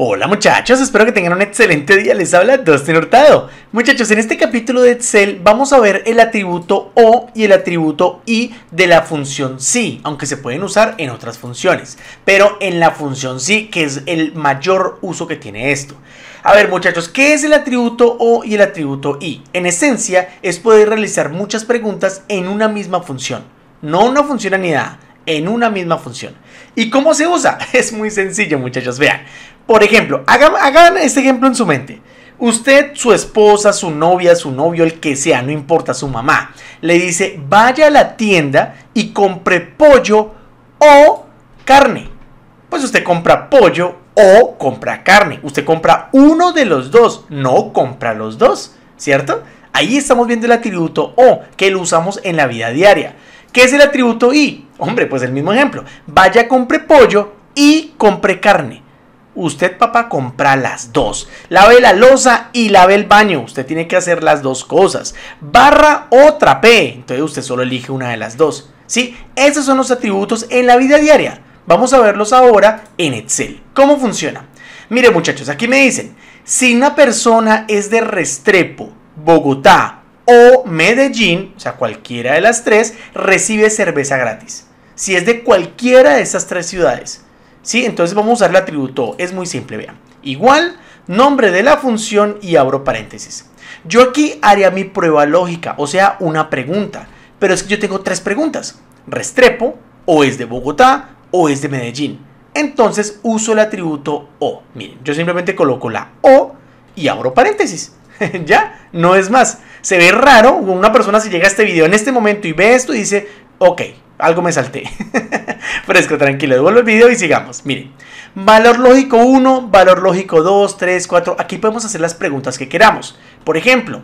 Hola muchachos, espero que tengan un excelente día, les habla Dustin Hurtado. Muchachos, en este capítulo de Excel vamos a ver el atributo O y el atributo I de la función SI aunque se pueden usar en otras funciones, pero en la función SI, que es el mayor uso que tiene esto. A ver muchachos, ¿qué es el atributo O y el atributo I? En esencia, es poder realizar muchas preguntas en una misma función, no una función en una misma función. ¿Y cómo se usa? Es muy sencillo muchachos, vean. Por ejemplo, hagan, este ejemplo en su mente. Usted, su esposa, su novia, su novio, el que sea, no importa, su mamá, le dice, vaya a la tienda y compre pollo o carne. Pues usted compra pollo o compra carne. Usted compra uno de los dos, no compra los dos, ¿cierto? Ahí estamos viendo el atributo o que lo usamos en la vida diaria. ¿Qué es el atributo y? Hombre, pues el mismo ejemplo. Vaya, compre pollo y compre carne. Usted, papá, compra las dos. Lave la losa y lave el baño. Usted tiene que hacer las dos cosas. Barra o trape. Entonces usted solo elige una de las dos. ¿Sí? Esos son los atributos en la vida diaria. Vamos a verlos ahora en Excel. ¿Cómo funciona? Mire muchachos, aquí me dicen, si una persona es de Restrepo, Bogotá o Medellín, o sea, cualquiera de las tres, recibe cerveza gratis. Si es de cualquiera de esas tres ciudades. Entonces vamos a usar el atributo. Es muy simple, vean. Igual, nombre de la función y abro paréntesis. Yo aquí haría mi prueba lógica, o sea, una pregunta. Pero es que yo tengo tres preguntas. Restrepo, o es de Bogotá, o es de Medellín. Entonces uso el atributo O. Miren, yo simplemente coloco la O y abro paréntesis. ya, no es más. Se ve raro una persona si llega a este video en este momento y ve esto y dice, Ok, algo me salté. Fresco, tranquilo, devuelvo el video y sigamos. Miren, valor lógico 1, valor lógico 2, 3, 4. Aquí podemos hacer las preguntas que queramos. Por ejemplo,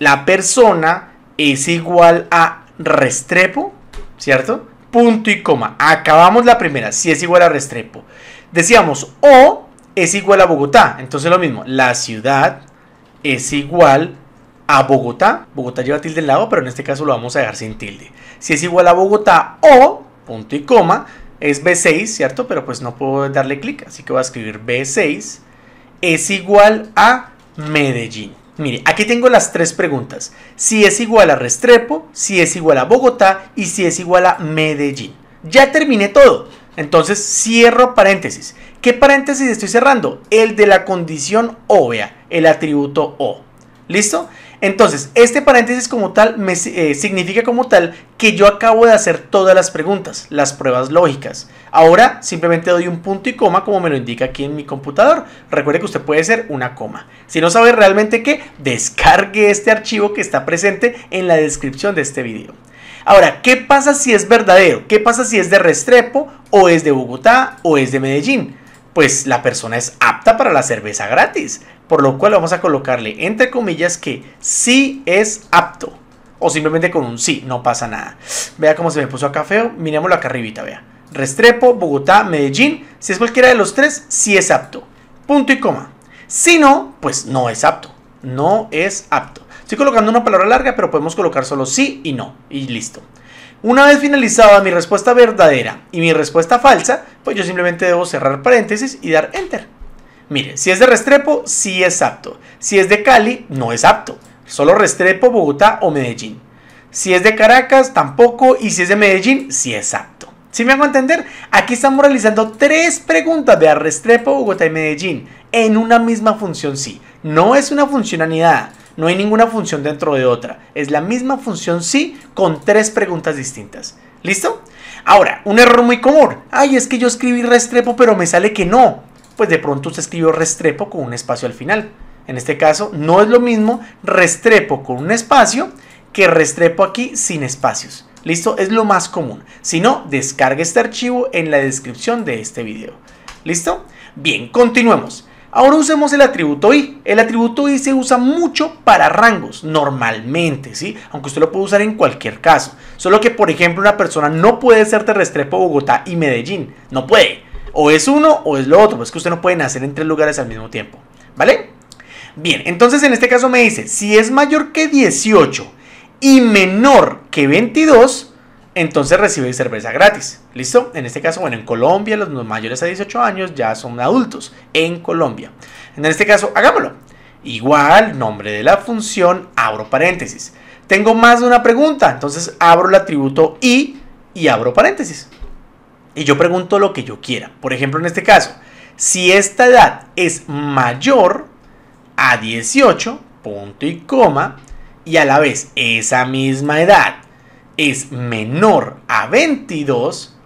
la persona es igual a Restrepo, ¿cierto? Punto y coma. Acabamos la primera, si es igual a Restrepo. Decíamos, o es igual a Bogotá. Entonces lo mismo, la ciudad es igual a Bogotá. Bogotá lleva tilde al lado, pero en este caso lo vamos a dejar sin tilde. Si es igual a Bogotá o punto y coma, es B6, ¿cierto? Pero pues no puedo darle clic, así que voy a escribir B6 es igual a Medellín. Mire, aquí tengo las tres preguntas. Si es igual a Restrepo, si es igual a Bogotá y si es igual a Medellín. Ya terminé todo. Entonces cierro paréntesis. ¿Qué paréntesis estoy cerrando? El de la condición O, vea, el atributo O. ¿Listo? Entonces, este paréntesis como tal eh, significa como tal que yo acabo de hacer todas las preguntas, las pruebas lógicas. Ahora simplemente doy un punto y coma como me lo indica aquí en mi computador. Recuerde que usted puede hacer una coma. Si no sabe realmente qué, descargue este archivo que está presente en la descripción de este video. Ahora, ¿qué pasa si es verdadero? ¿Qué pasa si es de Restrepo o es de Bogotá o es de Medellín? Pues la persona es apta para la cerveza gratis por lo cual vamos a colocarle entre comillas que sí es apto. O simplemente con un sí, no pasa nada. Vea cómo se me puso acá feo. Miremoslo acá arribita, vea. Restrepo, Bogotá, Medellín. Si es cualquiera de los tres, sí es apto. Punto y coma. Si no, pues no es apto. No es apto. Estoy colocando una palabra larga, pero podemos colocar solo sí y no. Y listo. Una vez finalizada mi respuesta verdadera y mi respuesta falsa, pues yo simplemente debo cerrar paréntesis y dar enter. Mire, si es de Restrepo, sí es apto. Si es de Cali, no es apto. Solo Restrepo, Bogotá o Medellín. Si es de Caracas, tampoco. Y si es de Medellín, sí es apto. ¿Sí me hago entender? Aquí estamos realizando tres preguntas de Restrepo, Bogotá y Medellín en una misma función sí. No es una funcionalidad, no hay ninguna función dentro de otra. Es la misma función sí con tres preguntas distintas. ¿Listo? Ahora, un error muy común. Ay, es que yo escribí Restrepo, pero me sale que no pues de pronto se escribió Restrepo con un espacio al final. En este caso, no es lo mismo Restrepo con un espacio que Restrepo aquí sin espacios. ¿Listo? Es lo más común. Si no, descargue este archivo en la descripción de este video. ¿Listo? Bien, continuemos. Ahora usemos el atributo i. El atributo i se usa mucho para rangos, normalmente, ¿sí? Aunque usted lo puede usar en cualquier caso. Solo que, por ejemplo, una persona no puede ser de Restrepo, Bogotá y Medellín. No puede. O es uno o es lo otro. Pues es que usted no pueden hacer en tres lugares al mismo tiempo. ¿Vale? Bien, entonces en este caso me dice, si es mayor que 18 y menor que 22, entonces recibe cerveza gratis. ¿Listo? En este caso, bueno, en Colombia los mayores a 18 años ya son adultos. En Colombia. En este caso, hagámoslo. Igual, nombre de la función, abro paréntesis. Tengo más de una pregunta, entonces abro el atributo y y abro paréntesis. Y yo pregunto lo que yo quiera. Por ejemplo, en este caso, si esta edad es mayor a 18, punto y coma, y a la vez esa misma edad es menor a 22,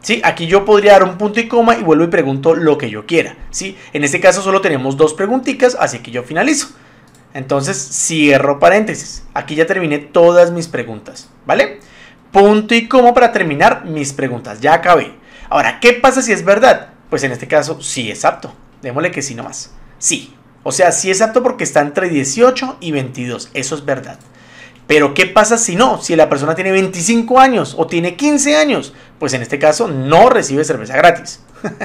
¿sí? Aquí yo podría dar un punto y coma y vuelvo y pregunto lo que yo quiera, ¿sí? En este caso solo tenemos dos preguntitas, así que yo finalizo. Entonces cierro paréntesis. Aquí ya terminé todas mis preguntas, ¿vale? punto y cómo para terminar mis preguntas. Ya acabé. Ahora, ¿qué pasa si es verdad? Pues en este caso sí es apto. Démosle que sí nomás. Sí. O sea, sí es apto porque está entre 18 y 22. Eso es verdad. Pero ¿qué pasa si no? Si la persona tiene 25 años o tiene 15 años, pues en este caso no recibe cerveza gratis.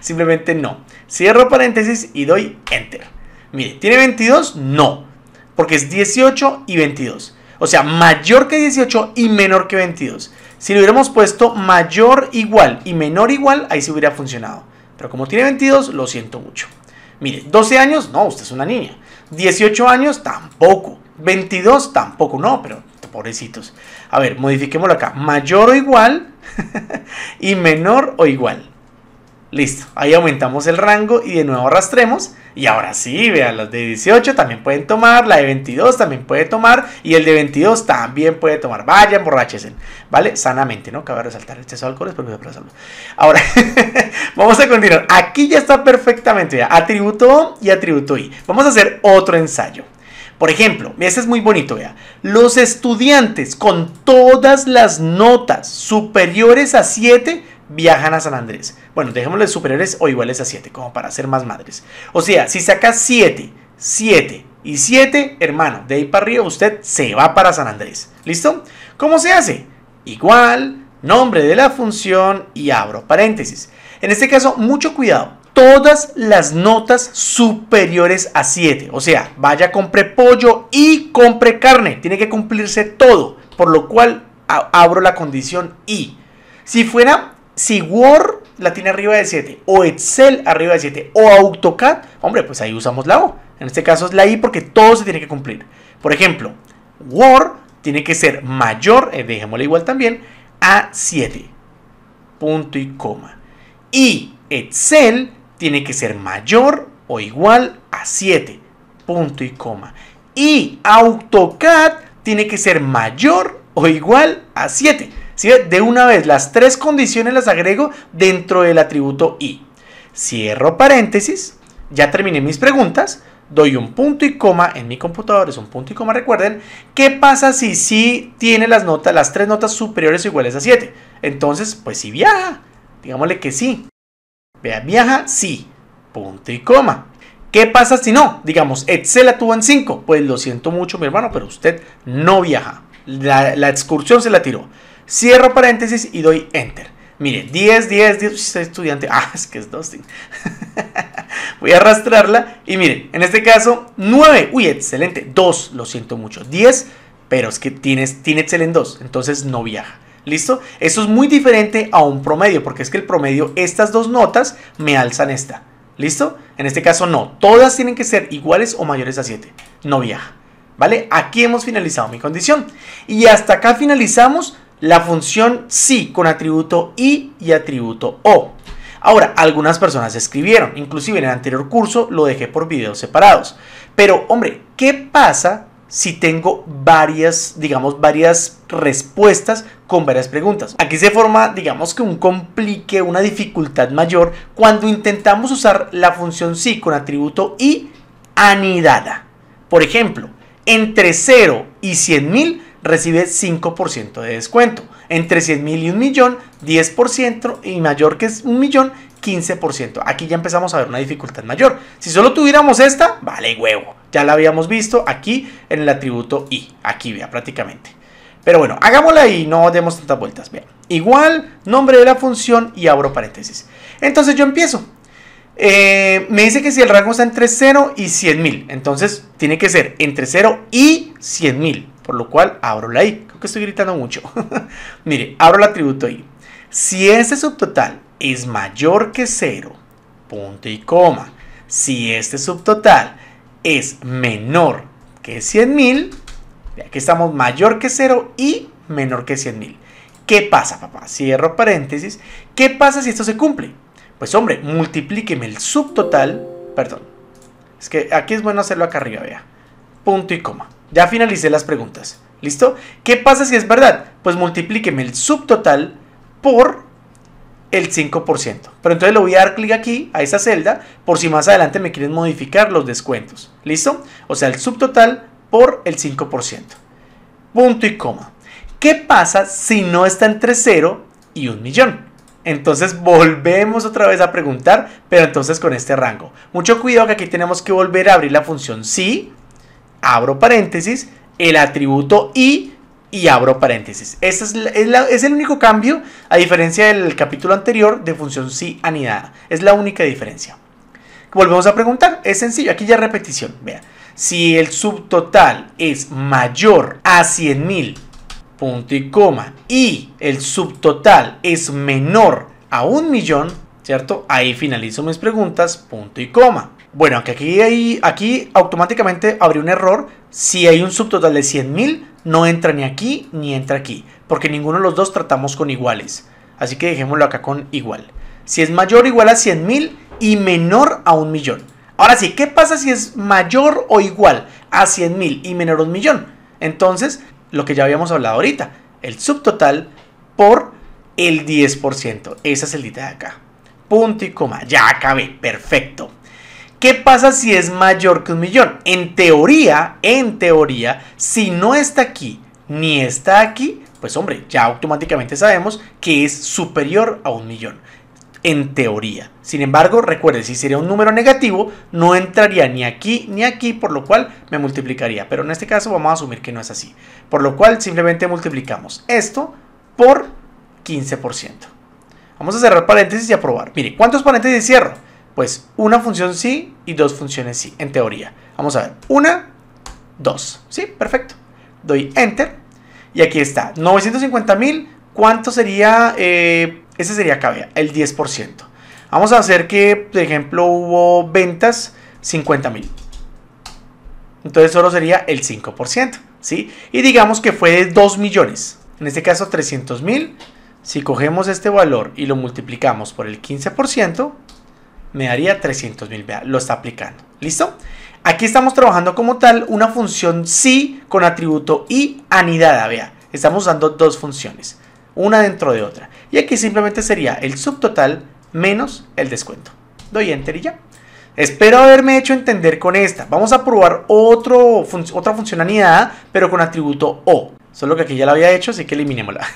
Simplemente no. Cierro paréntesis y doy enter. Mire, ¿tiene 22? No. Porque es 18 y 22. O sea, mayor que 18 y menor que 22. Si le hubiéramos puesto mayor igual y menor igual, ahí sí hubiera funcionado. Pero como tiene 22, lo siento mucho. Mire, 12 años, no, usted es una niña. 18 años, tampoco. 22, tampoco, no, pero pobrecitos. A ver, modifiquémoslo acá. Mayor o igual y menor o igual. Listo, ahí aumentamos el rango y de nuevo arrastremos. Y ahora sí, vean, los de 18 también pueden tomar, la de 22 también puede tomar y el de 22 también puede tomar. Vaya, emborrachesen, ¿vale? Sanamente, ¿no? de resaltar el exceso de alcohol es para Ahora, vamos a continuar. Aquí ya está perfectamente, ya. atributo y atributo I. Vamos a hacer otro ensayo. Por ejemplo, este es muy bonito, vea. Los estudiantes con todas las notas superiores a 7 viajan a San Andrés. Bueno, dejémosle superiores o iguales a 7, como para ser más madres. O sea, si sacas 7, 7 y 7, hermano, de ahí para arriba usted se va para San Andrés. ¿Listo? ¿Cómo se hace? Igual, nombre de la función y abro paréntesis. En este caso, mucho cuidado. Todas las notas superiores a 7. O sea, vaya, compre pollo y compre carne. Tiene que cumplirse todo. Por lo cual abro la condición y. Si fuera si Word la tiene arriba de 7 o Excel arriba de 7 o AutoCAD, hombre, pues ahí usamos la O. En este caso es la I porque todo se tiene que cumplir. Por ejemplo, Word tiene que ser mayor, eh, dejémosla igual también, a 7. Punto y coma. Y Excel tiene que ser mayor o igual a 7. Punto y coma. Y AutoCAD tiene que ser mayor o igual a 7. De una vez, las tres condiciones las agrego dentro del atributo i. Cierro paréntesis, ya terminé mis preguntas, doy un punto y coma en mi computador, es un punto y coma, recuerden. ¿Qué pasa si sí tiene las las tres notas superiores o iguales a 7? Entonces, pues si viaja, digámosle que sí. Vea, viaja, sí, punto y coma. ¿Qué pasa si no? Digamos, Excel la tuvo en 5. Pues lo siento mucho, mi hermano, pero usted no viaja. la excursión se la tiró. Cierro paréntesis y doy enter. Miren, 10, 10, 10. estudiante. Ah, es que es Dustin. Voy a arrastrarla. Y miren, en este caso, 9. Uy, excelente. 2, lo siento mucho. 10, pero es que tienes, tiene en 2. Entonces no viaja. ¿Listo? Eso es muy diferente a un promedio, porque es que el promedio, estas dos notas me alzan esta. ¿Listo? En este caso no. Todas tienen que ser iguales o mayores a 7. No viaja. ¿Vale? Aquí hemos finalizado mi condición. Y hasta acá finalizamos la función sí con atributo i y atributo o. Ahora, algunas personas escribieron, inclusive en el anterior curso lo dejé por videos separados. Pero, hombre, ¿qué pasa si tengo varias, digamos, varias respuestas con varias preguntas. Aquí se forma, digamos que un complique, una dificultad mayor cuando intentamos usar la función sí con atributo y anidada. Por ejemplo, entre 0 y 100.000 recibe 5% de descuento. Entre 100.000 y 1 millón, 10% y mayor que es 1 millón, 15%. Aquí ya empezamos a ver una dificultad mayor. Si solo tuviéramos esta, vale huevo. Ya la habíamos visto aquí en el atributo I. Aquí vea prácticamente. Pero bueno, hagámosla y no demos tantas vueltas. Igual, nombre de la función y abro paréntesis. Entonces yo empiezo. Eh, me dice que si el rango está entre 0 y 100.000, entonces tiene que ser entre 0 y 100.000 por lo cual abro la i. Creo que estoy gritando mucho. Mire, abro el atributo i. Si este subtotal es mayor que 0, punto y coma. Si este subtotal es menor que 100.000, aquí estamos mayor que 0 y menor que 100.000. ¿Qué pasa, papá? Cierro paréntesis. ¿Qué pasa si esto se cumple? Pues hombre, multiplíqueme el subtotal, perdón. Es que aquí es bueno hacerlo acá arriba, vea. Punto y coma. Ya finalicé las preguntas. ¿Listo? ¿Qué pasa si es verdad? Pues multiplíqueme el subtotal por el 5%. Pero entonces le voy a dar clic aquí a esa celda por si más adelante me quieren modificar los descuentos. ¿Listo? O sea, el subtotal por el 5%. Punto y coma. ¿Qué pasa si no está entre 0 y 1 millón? Entonces volvemos otra vez a preguntar, pero entonces con este rango. Mucho cuidado que aquí tenemos que volver a abrir la función sí abro paréntesis, el atributo y y abro paréntesis. Este es, el único cambio, a diferencia del capítulo anterior, de función si anidada. Es la única diferencia. Volvemos a preguntar, es sencillo, aquí ya repetición. vea si el subtotal es mayor a 100.000, punto y coma, y el subtotal es menor a un millón, ¿cierto? Ahí finalizo mis preguntas, punto y coma. Bueno, que aquí, hay, aquí automáticamente habría un error. Si hay un subtotal de 100.000, no entra ni aquí ni entra aquí, porque ninguno de los dos tratamos con iguales. Así que dejémoslo acá con igual. Si es mayor o igual a 100.000 y menor a un millón. Ahora sí, ¿qué pasa si es mayor o igual a 100.000 y menor a un millón? Entonces, lo que ya habíamos hablado ahorita, el subtotal por el 10%. Esa celdita de acá. Punto y coma. Ya acabé. Perfecto. ¿Qué pasa si es mayor que un millón? En teoría, en teoría, si no está aquí ni está aquí, pues hombre, ya automáticamente sabemos que es superior a un millón. En teoría. Sin embargo, recuerden, si sería un número negativo, no entraría ni aquí ni aquí, por lo cual me multiplicaría. Pero en este caso vamos a asumir que no es así. Por lo cual simplemente multiplicamos esto por 15%. Vamos a cerrar paréntesis y a probar. Mire, ¿cuántos paréntesis cierro? Pues una función sí y dos funciones sí, en teoría. Vamos a ver, una, dos, ¿sí? Perfecto. Doy enter y aquí está, 950 mil, ¿cuánto sería? Eh, ese sería cabe, el 10%. Vamos a hacer que, por ejemplo, hubo ventas 50 mil. Entonces solo sería el 5%, ¿sí? Y digamos que fue de 2 millones. En este caso 300 mil. Si cogemos este valor y lo multiplicamos por el 15%, me daría 300 mil. Lo está aplicando. ¿Listo? Aquí estamos trabajando como tal una función sí con atributo y anidada. Vea, estamos usando dos funciones, una dentro de otra. Y aquí simplemente sería el subtotal menos el descuento. Doy enter y ya. Espero haberme hecho entender con esta. Vamos a probar otra función otra pero con atributo O. Solo que aquí ya la había hecho, así que eliminémosla.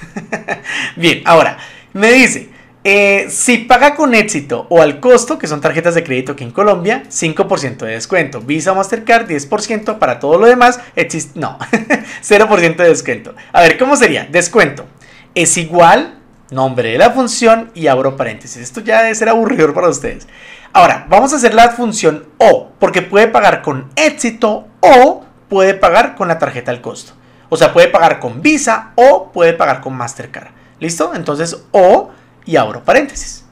Bien, ahora me dice, eh, si paga con éxito o al costo, que son tarjetas de crédito aquí en Colombia, 5% de descuento. Visa o Mastercard, 10%. Para todo lo demás, no, 0% de descuento. A ver, ¿cómo sería? Descuento. Es igual, nombre de la función y abro paréntesis. Esto ya debe ser aburridor para ustedes. Ahora, vamos a hacer la función O, porque puede pagar con éxito o puede pagar con la tarjeta al costo. O sea, puede pagar con Visa o puede pagar con Mastercard. ¿Listo? Entonces, O y abro paréntesis.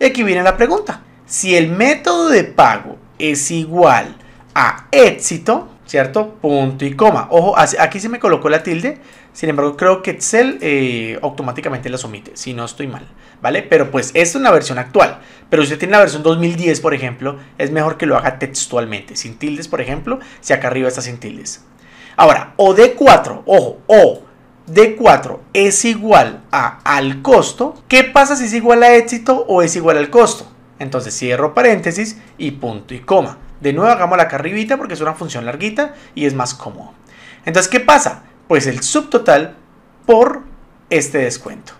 Y aquí viene la pregunta. Si el método de pago es igual a éxito, ¿cierto? Punto y coma. Ojo, aquí se me colocó la tilde. Sin embargo, creo que Excel eh, automáticamente la omite, si no estoy mal, ¿vale? Pero pues esta es una versión actual. Pero si usted tiene la versión 2010, por ejemplo, es mejor que lo haga textualmente, sin tildes, por ejemplo, si acá arriba está sin tildes. Ahora, o 4 ojo, o D4 es igual a al costo, ¿qué pasa si es igual a éxito o es igual al costo? Entonces cierro paréntesis y punto y coma. De nuevo hagamos la arribita porque es una función larguita y es más cómodo. Entonces, ¿qué pasa? Pues el subtotal por este descuento.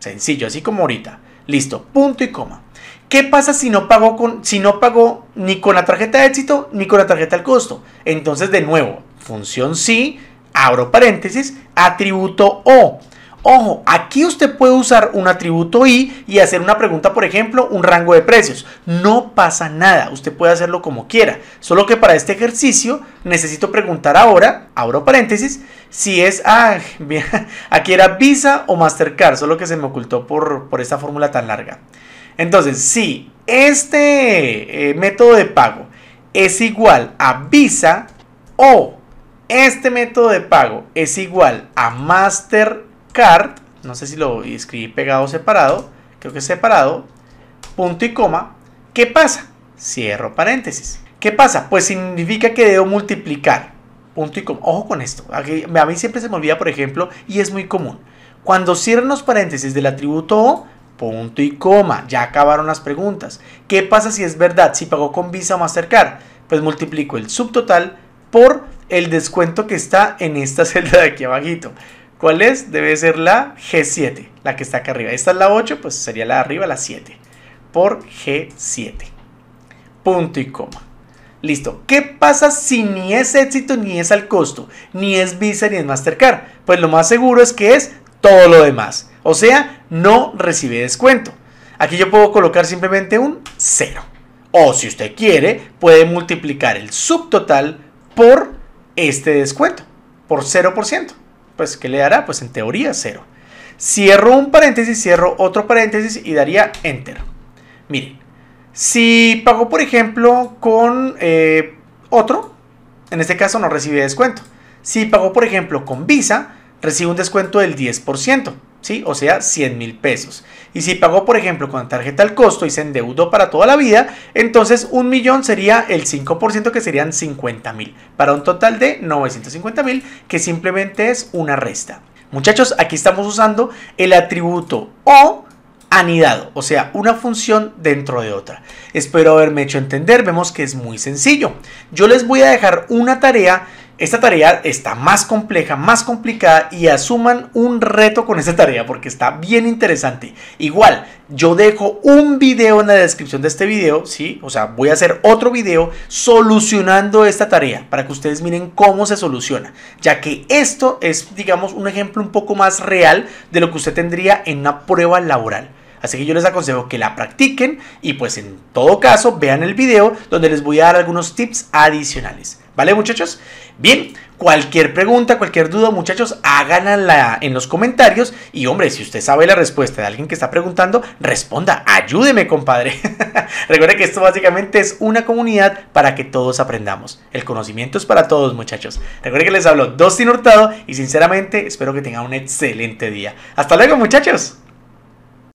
Sencillo, así como ahorita. Listo, punto y coma. ¿Qué pasa si no pagó con, si no pago ni con la tarjeta de éxito ni con la tarjeta al costo? Entonces, de nuevo, función sí, abro paréntesis, atributo O. Ojo, aquí usted puede usar un atributo I y hacer una pregunta, por ejemplo, un rango de precios. No pasa nada, usted puede hacerlo como quiera. Solo que para este ejercicio necesito preguntar ahora, abro paréntesis, si es, aquí era Visa o Mastercard, solo que se me ocultó por, esta fórmula tan larga. Entonces, si este eh, método de pago es igual a Visa o este método de pago es igual a Mastercard, no sé si lo escribí pegado o separado, creo que es separado, punto y coma. ¿Qué pasa? Cierro paréntesis. ¿Qué pasa? Pues significa que debo multiplicar. Punto y coma. Ojo con esto. A mí siempre se me olvida, por ejemplo, y es muy común. Cuando cierran los paréntesis del atributo O, punto y coma. Ya acabaron las preguntas. ¿Qué pasa si es verdad? Si pagó con Visa o Mastercard, pues multiplico el subtotal por el descuento que está en esta celda de aquí abajito. ¿Cuál es? Debe ser la G7, la que está acá arriba. Esta es la 8, pues sería la de arriba, la 7. Por G7. Punto y coma. Listo. ¿Qué pasa si ni es éxito, ni es al costo, ni es Visa, ni es Mastercard? Pues lo más seguro es que es todo lo demás. O sea, no recibe descuento. Aquí yo puedo colocar simplemente un 0. O si usted quiere, puede multiplicar el subtotal por este descuento por 0%. Pues, que le dará? Pues en teoría 0. Cierro un paréntesis, cierro otro paréntesis y daría enter. Miren, si pagó, por ejemplo, con eh, otro, en este caso no recibe descuento. Si pagó, por ejemplo, con Visa, recibe un descuento del 10%, ¿sí? O sea, 100 mil pesos. Y si pagó, por ejemplo, con tarjeta al costo y se endeudó para toda la vida, entonces un millón sería el 5% que serían 50 mil, para un total de 950 mil, que simplemente es una resta. Muchachos, aquí estamos usando el atributo o anidado, o sea, una función dentro de otra. Espero haberme hecho entender, vemos que es muy sencillo. Yo les voy a dejar una tarea esta tarea está más compleja, más complicada y asuman un reto con esta tarea porque está bien interesante. Igual, yo dejo un video en la descripción de este video, ¿sí? O sea, voy a hacer otro video solucionando esta tarea para que ustedes miren cómo se soluciona, ya que esto es, digamos, un ejemplo un poco más real de lo que usted tendría en una prueba laboral. Así que yo les aconsejo que la practiquen y pues en todo caso vean el video donde les voy a dar algunos tips adicionales. ¿Vale muchachos? Bien, cualquier pregunta, cualquier duda muchachos, háganla en los comentarios y hombre, si usted sabe la respuesta de alguien que está preguntando, responda, ayúdeme compadre. Recuerde que esto básicamente es una comunidad para que todos aprendamos. El conocimiento es para todos muchachos. Recuerden que les hablo sin Hurtado y sinceramente espero que tengan un excelente día. Hasta luego muchachos.